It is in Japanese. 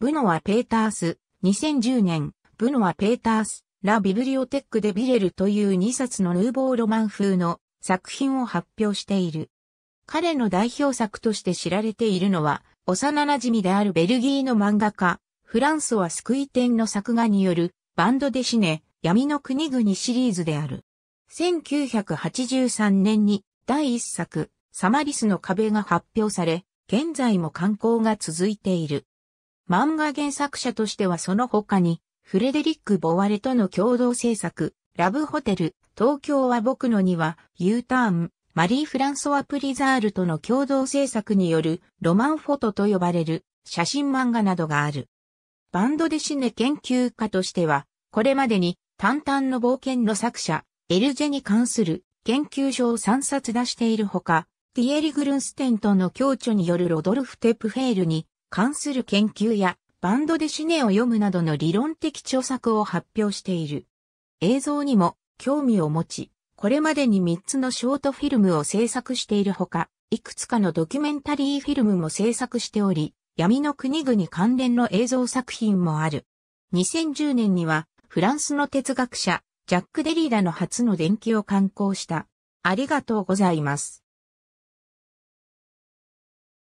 ブノア・ペータース、2010年、ブノア・ペータース、ラ・ビブリオテックデ・ビレルという2冊のヌーボーロマン風の作品を発表している。彼の代表作として知られているのは、幼馴染であるベルギーの漫画家、フランソワ・スクイテンの作画による、バンドデシネ、闇の国々シリーズである。1983年に第1作、サマリスの壁が発表され、現在も刊行が続いている。漫画原作者としてはその他に、フレデリック・ボワレとの共同制作、ラブホテル、東京は僕のには、U ターン、マリー・フランソワ・プリザールとの共同制作によるロマンフォトと呼ばれる写真漫画などがある。バンドデシネ研究家としては、これまでに淡々の冒険の作者、エルジェに関する研究書を3冊出しているほか、ティエリ・グルンステンとの共著によるロドルフ・テプフェールに関する研究やバンドでシネを読むなどの理論的著作を発表している。映像にも興味を持ち、これまでに3つのショートフィルムを制作しているほか、いくつかのドキュメンタリーフィルムも制作しており、闇の国々関連の映像作品もある。2010年には、フランスの哲学者、ジャック・デリーラの初の伝記を刊行した。ありがとうございます。